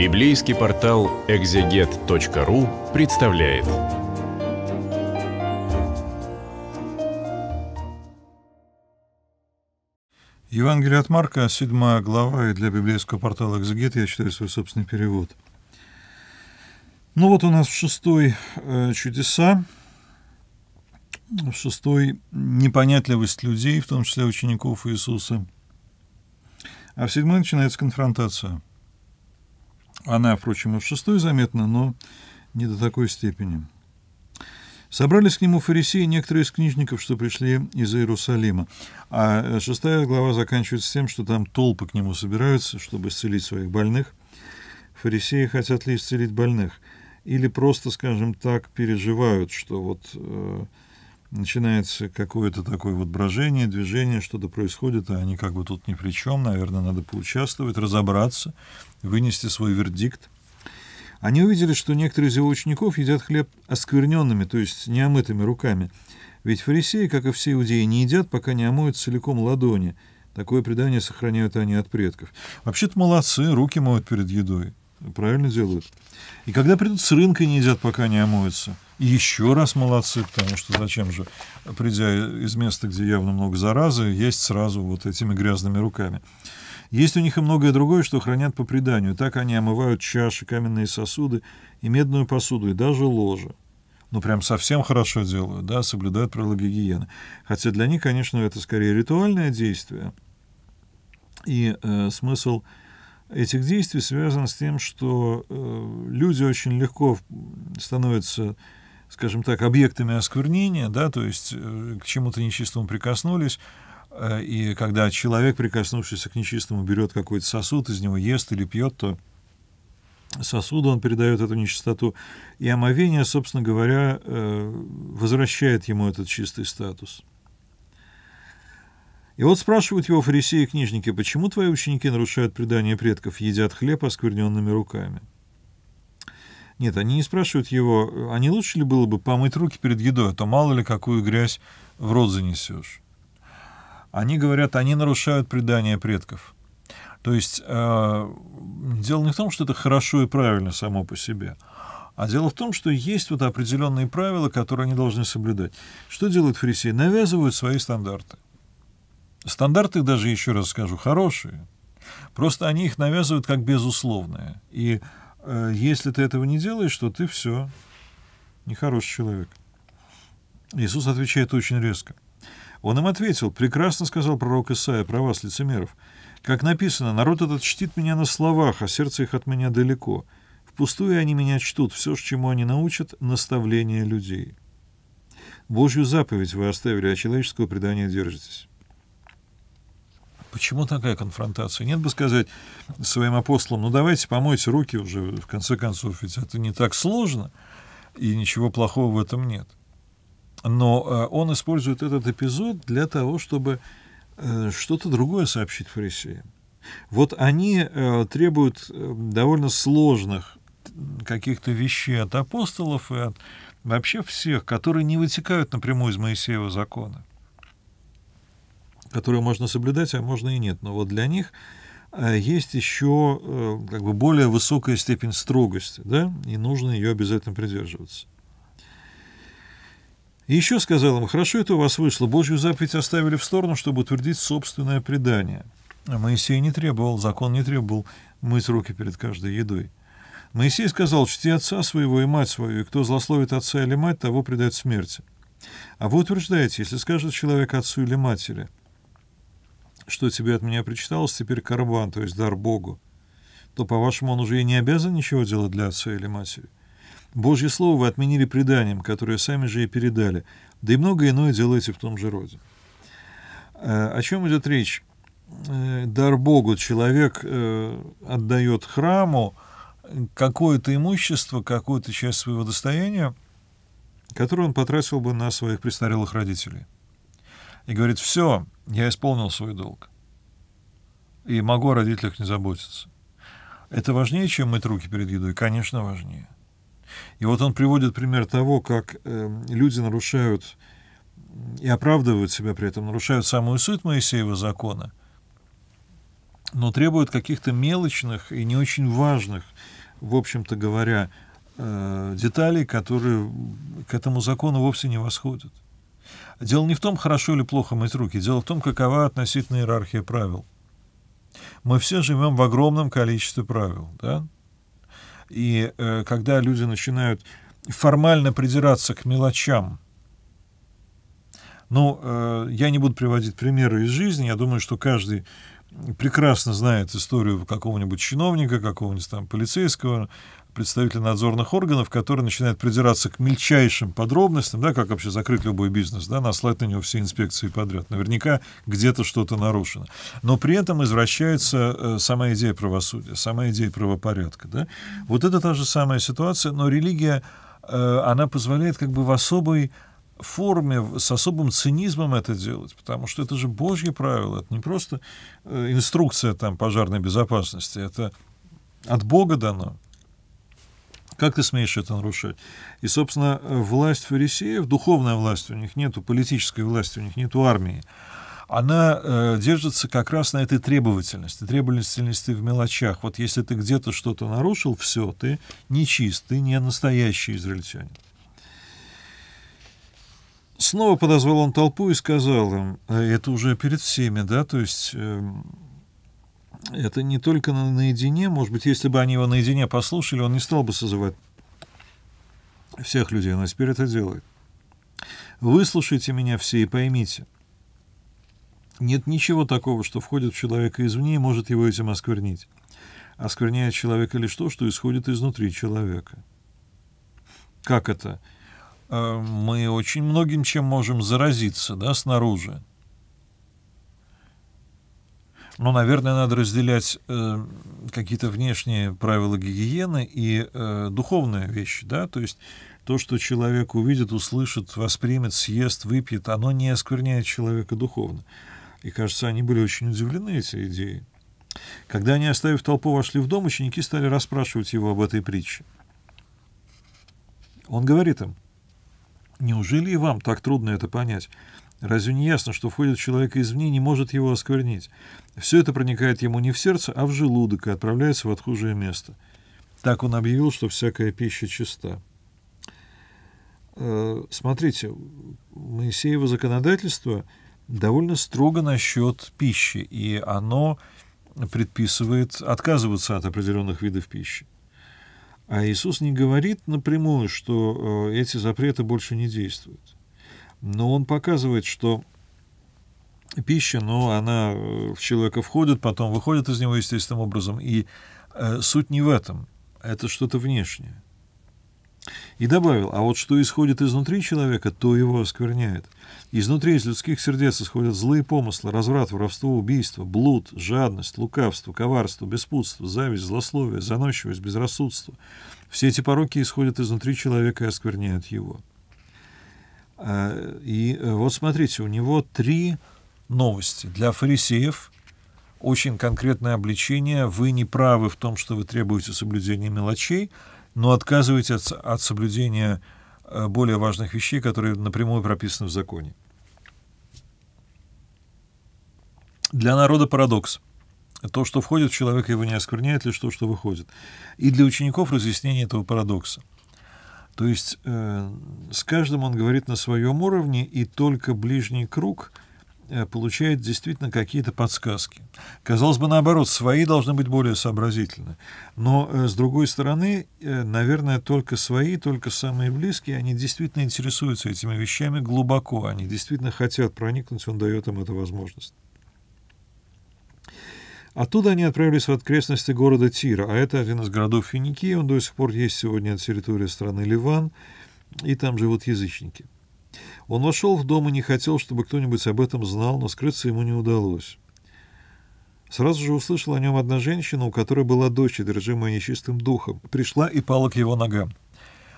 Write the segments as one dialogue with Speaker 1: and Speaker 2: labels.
Speaker 1: Библейский портал экзегет.ру представляет. Евангелие от Марка, 7 глава, и для библейского портала «Экзегет» я читаю свой собственный перевод. Ну вот у нас в шестой э, чудеса, в шестой непонятливость людей, в том числе учеников Иисуса. А в седьмой начинается конфронтация – она, впрочем, и в шестой заметна, но не до такой степени. Собрались к нему фарисеи некоторые из книжников, что пришли из Иерусалима. А э, шестая глава заканчивается тем, что там толпы к нему собираются, чтобы исцелить своих больных. Фарисеи хотят ли исцелить больных? Или просто, скажем так, переживают, что вот э, начинается какое-то такое вот брожение, движение, что-то происходит, а они как бы тут ни при чем, наверное, надо поучаствовать, разобраться, вынести свой вердикт. Они увидели, что некоторые из его учеников едят хлеб оскверненными, то есть неомытыми руками. Ведь фарисеи, как и все иудеи, не едят, пока не омоют целиком ладони. Такое предание сохраняют они от предков. Вообще-то молодцы, руки моют перед едой. Правильно делают. И когда придут с рынка, не едят, пока не омоются еще раз молодцы, потому что зачем же, придя из места, где явно много заразы, есть сразу вот этими грязными руками. Есть у них и многое другое, что хранят по преданию. Так они омывают чаши, каменные сосуды и медную посуду, и даже ложи. Ну, прям совсем хорошо делают, да, соблюдают правила гигиены. Хотя для них, конечно, это скорее ритуальное действие. И э, смысл этих действий связан с тем, что э, люди очень легко становятся скажем так, объектами осквернения, да, то есть э, к чему-то нечистому прикоснулись, э, и когда человек, прикоснувшийся к нечистому, берет какой-то сосуд, из него ест или пьет, то сосуду он передает эту нечистоту, и омовение, собственно говоря, э, возвращает ему этот чистый статус. И вот спрашивают его фарисеи и книжники, почему твои ученики нарушают предание предков, едят хлеб оскверненными руками? — нет, они не спрашивают его, а не лучше ли было бы помыть руки перед едой, а то мало ли какую грязь в рот занесешь. Они говорят, они нарушают предание предков. То есть э, дело не в том, что это хорошо и правильно само по себе, а дело в том, что есть вот определенные правила, которые они должны соблюдать. Что делают фарисеи? Навязывают свои стандарты. Стандарты, даже еще раз скажу, хорошие. Просто они их навязывают как безусловные. И Э, если ты этого не делаешь, то ты все, нехороший человек. Иисус отвечает очень резко. Он им ответил, «Прекрасно сказал пророк Исаия про вас, лицемеров. Как написано, народ этот чтит меня на словах, а сердце их от меня далеко. Впустую они меня чтут, все, чему они научат, — наставление людей. Божью заповедь вы оставили, а человеческого предания держитесь». Почему такая конфронтация? Нет бы сказать своим апостолам, ну давайте помойте руки уже, в конце концов, ведь это не так сложно, и ничего плохого в этом нет. Но э, он использует этот эпизод для того, чтобы э, что-то другое сообщить фарисеям. Вот они э, требуют э, довольно сложных каких-то вещей от апостолов и от вообще всех, которые не вытекают напрямую из Моисеева закона которые можно соблюдать, а можно и нет. Но вот для них э, есть еще э, как бы более высокая степень строгости, да, и нужно ее обязательно придерживаться. еще сказал им, хорошо это у вас вышло, Божью заповедь оставили в сторону, чтобы утвердить собственное предание. А Моисей не требовал, закон не требовал мыть руки перед каждой едой. Моисей сказал, чти отца своего и мать свою, и кто злословит отца или мать, того предает смерти. А вы утверждаете, если скажет человек отцу или матери – что тебе от меня причиталось, теперь карбан, то есть дар Богу, то, по-вашему, он уже и не обязан ничего делать для отца или матери? Божье слово вы отменили преданием, которое сами же и передали, да и многое иное делаете в том же роде. Э, о чем идет речь? Э, дар Богу человек э, отдает храму какое-то имущество, какую-то часть своего достояния, которое он потратил бы на своих престарелых родителей и говорит, все, я исполнил свой долг. И могу о родителях не заботиться. Это важнее, чем мыть руки перед едой? Конечно, важнее. И вот он приводит пример того, как э, люди нарушают и оправдывают себя при этом, нарушают самую суть Моисеева закона, но требуют каких-то мелочных и не очень важных, в общем-то говоря, э, деталей, которые к этому закону вовсе не восходят. Дело не в том, хорошо или плохо мыть руки, дело в том, какова относительная иерархия правил. Мы все живем в огромном количестве правил, да? И э, когда люди начинают формально придираться к мелочам, ну, э, я не буду приводить примеры из жизни, я думаю, что каждый прекрасно знает историю какого-нибудь чиновника, какого-нибудь там полицейского, представителя надзорных органов, который начинает придираться к мельчайшим подробностям, да, как вообще закрыть любой бизнес, да, наслать на него все инспекции подряд. Наверняка где-то что-то нарушено. Но при этом извращается э, сама идея правосудия, сама идея правопорядка. Да? Вот это та же самая ситуация, но религия, э, она позволяет как бы в особой форме, с особым цинизмом это делать, потому что это же божье правило, это не просто э, инструкция там, пожарной безопасности, это от Бога дано. Как ты смеешь это нарушать? И, собственно, власть фарисеев, духовная власть у них нету, политической власти у них нету армии. Она э, держится как раз на этой требовательности, требовательности в мелочах. Вот если ты где-то что-то нарушил, все, ты нечист, ты не настоящий израильтянин. Снова подозвал он толпу и сказал им, «Э, это уже перед всеми, да, то есть э, это не только на, наедине, может быть, если бы они его наедине послушали, он не стал бы созывать всех людей, но теперь это делает. Выслушайте меня все и поймите. Нет ничего такого, что входит в человека извне и может его этим осквернить. Оскверняет человека лишь то, что исходит изнутри человека. Как это? Э, мы очень многим чем можем заразиться, да, снаружи. Но, ну, наверное, надо разделять э, какие-то внешние правила гигиены и э, духовные вещи, да, то есть то, что человек увидит, услышит, воспримет, съест, выпьет, оно не оскверняет человека духовно. И, кажется, они были очень удивлены, этой идеей. Когда они, оставив толпу, вошли в дом, ученики стали расспрашивать его об этой притче. Он говорит им — Неужели и вам так трудно это понять? Разве не ясно, что входит человек извне не может его осквернить? Все это проникает ему не в сердце, а в желудок и отправляется в отхожее место. Так он объявил, что всякая пища чиста. Э, смотрите, Моисеево законодательство довольно строго насчет пищи, и оно предписывает отказываться от определенных видов пищи. А Иисус не говорит напрямую, что э, эти запреты больше не действуют. Но он показывает, что пища, ну, она э, в человека входит, потом выходит из него естественным образом. И э, суть не в этом. Это что-то внешнее. И добавил, а вот что исходит изнутри человека, то его оскверняет. Изнутри из людских сердец исходят злые помыслы, разврат, воровство, убийство, блуд, жадность, лукавство, коварство, беспутство, зависть, злословие, заносчивость, безрассудство. Все эти пороки исходят изнутри человека и оскверняют его. А, и э, вот смотрите, у него три новости. Для фарисеев очень конкретное обличение. Вы не правы в том, что вы требуете соблюдения мелочей – но отказываетесь от, от соблюдения э, более важных вещей, которые напрямую прописаны в законе. Для народа парадокс. То, что входит в человека, его не оскверняет, лишь то, что выходит. И для учеников разъяснение этого парадокса. То есть э, с каждым он говорит на своем уровне, и только ближний круг — Э, получает действительно какие-то подсказки. Казалось бы, наоборот, свои должны быть более сообразительны. Но, э, с другой стороны, э, наверное, только свои, только самые близкие, они действительно интересуются этими вещами глубоко, они действительно хотят проникнуть, он дает им эту возможность. Оттуда они отправились в окрестности города Тира, а это один из городов Финикии, он до сих пор есть сегодня на территории страны Ливан, и там живут язычники. Он вошел в дом и не хотел, чтобы кто-нибудь об этом знал, но скрыться ему не удалось. Сразу же услышала о нем одна женщина, у которой была дочь, одержимая нечистым духом. Пришла и пала к его ногам.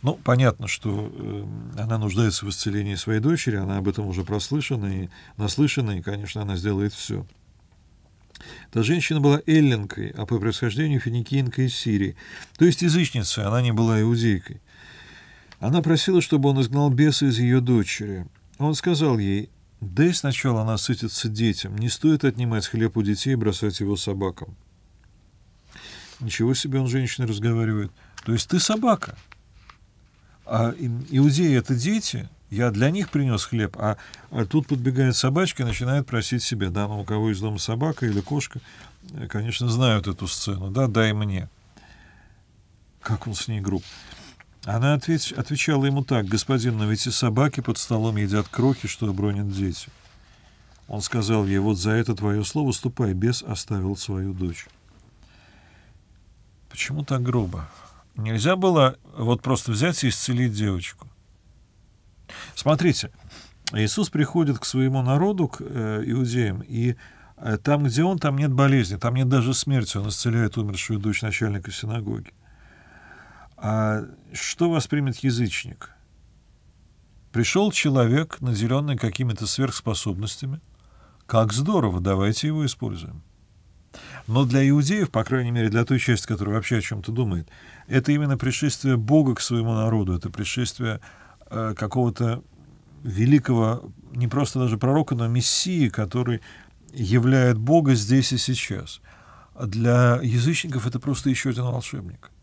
Speaker 1: Ну, понятно, что э, она нуждается в исцелении своей дочери, она об этом уже прослышана и наслышана, и, конечно, она сделает все. Та женщина была эллинкой, а по происхождению финикийкой из Сирии. То есть язычницей, она не была иудейкой. Она просила, чтобы он изгнал беса из ее дочери. Он сказал ей, «Дай сначала насытиться детям, не стоит отнимать хлеб у детей и бросать его собакам». Ничего себе он с женщиной разговаривает. То есть ты собака. А иудеи это дети. Я для них принес хлеб. А, а тут подбегает собачка и начинает просить себе. Да, ну у кого из дома собака или кошка, конечно, знают эту сцену. Да, дай мне. Как он с ней груб. Она ответь, отвечала ему так, «Господин, но ведь и собаки под столом едят крохи, что обронят дети». Он сказал ей, «Вот за это твое слово ступай, бес оставил свою дочь». Почему так грубо? Нельзя было вот просто взять и исцелить девочку. Смотрите, Иисус приходит к своему народу, к э, иудеям, и э, там, где он, там нет болезни, там нет даже смерти. Он исцеляет умершую дочь начальника синагоги. А что воспримет язычник? Пришел человек, наделенный какими-то сверхспособностями. Как здорово, давайте его используем. Но для иудеев, по крайней мере, для той части, которая вообще о чем-то думает, это именно пришествие Бога к своему народу, это пришествие э, какого-то великого, не просто даже пророка, но мессии, который являет Бога здесь и сейчас. А Для язычников это просто еще один волшебник —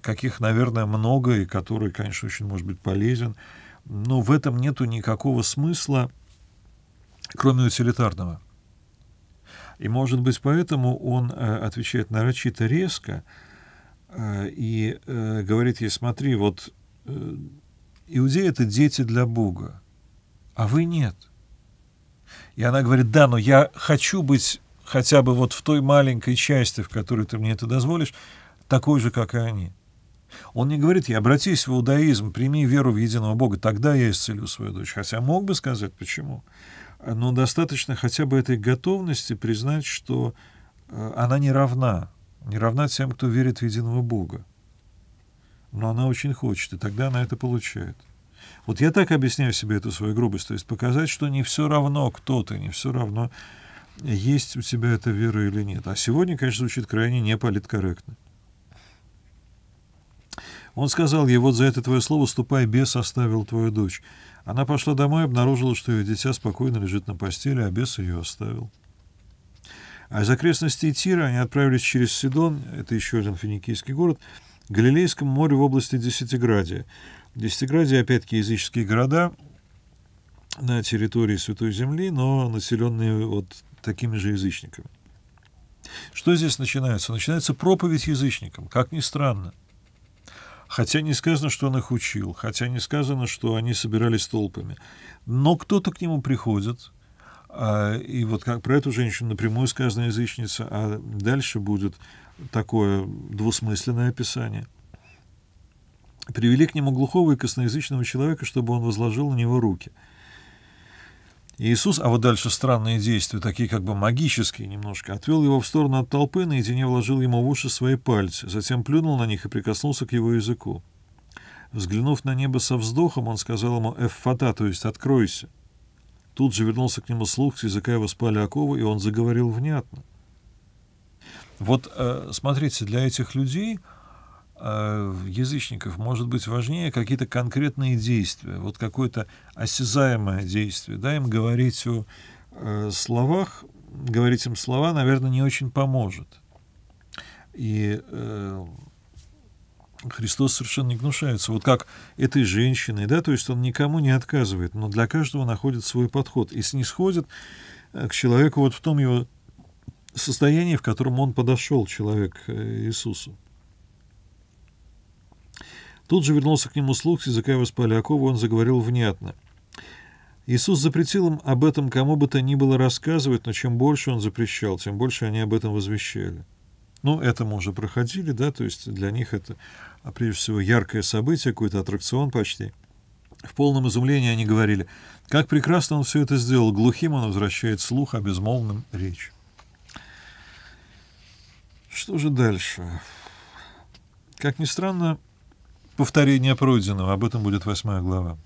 Speaker 1: каких, наверное, много, и который, конечно, очень может быть полезен. Но в этом нету никакого смысла, кроме утилитарного. И, может быть, поэтому он э, отвечает нарочито резко э, и э, говорит ей, смотри, вот иудеи — это дети для Бога, а вы нет. И она говорит, да, но я хочу быть хотя бы вот в той маленькой части, в которой ты мне это дозволишь, такой же, как и они. Он не говорит ей, обратись в иудаизм, прими веру в единого Бога, тогда я исцелю свою дочь. Хотя мог бы сказать, почему. Но достаточно хотя бы этой готовности признать, что э, она не равна, не равна тем, кто верит в единого Бога. Но она очень хочет, и тогда она это получает. Вот я так объясняю себе эту свою грубость, то есть показать, что не все равно кто ты, не все равно, есть у тебя эта вера или нет. А сегодня, конечно, звучит крайне неполиткорректно. Он сказал ей, вот за это твое слово ступай, бес оставил твою дочь. Она пошла домой и обнаружила, что ее дитя спокойно лежит на постели, а бес ее оставил. А из окрестностей Тира они отправились через Сидон, это еще один финикийский город, к Галилейскому морю в области Десятиградия. Десятиградия, опять-таки, языческие города на территории Святой Земли, но населенные вот такими же язычниками. Что здесь начинается? Начинается проповедь язычникам, как ни странно. Хотя не сказано, что он их учил, хотя не сказано, что они собирались толпами. Но кто-то к нему приходит, а, и вот как про эту женщину напрямую сказано язычница, а дальше будет такое двусмысленное описание. Привели к нему глухого и косноязычного человека, чтобы он возложил на него руки — Иисус, а вот дальше странные действия, такие как бы магические немножко, отвел его в сторону от толпы, наедине вложил ему в уши свои пальцы, затем плюнул на них и прикоснулся к его языку. Взглянув на небо со вздохом, он сказал ему «эффата», то есть «откройся». Тут же вернулся к нему слух, с языка его спали оковы, и он заговорил внятно. Вот, э, смотрите, для этих людей — Э, язычников может быть важнее какие-то конкретные действия, вот какое-то осязаемое действие. Да, им говорить о э, словах, говорить им слова, наверное, не очень поможет. И э, Христос совершенно не гнушается. Вот как этой женщиной, да, то есть он никому не отказывает, но для каждого находит свой подход. И снисходит э, к человеку вот в том его состоянии, в котором он подошел, человек Иисусу. Тут же вернулся к нему слух с языка Сизакаева Полякова, он заговорил внятно. Иисус запретил им об этом кому бы то ни было рассказывать, но чем больше он запрещал, тем больше они об этом возвещали. Ну, это мы уже проходили, да, то есть для них это, а прежде всего, яркое событие, какой-то аттракцион почти. В полном изумлении они говорили, как прекрасно он все это сделал, глухим он возвращает слух, а безмолвным — речь. Что же дальше? Как ни странно, повторение пройденного. Об этом будет восьмая глава.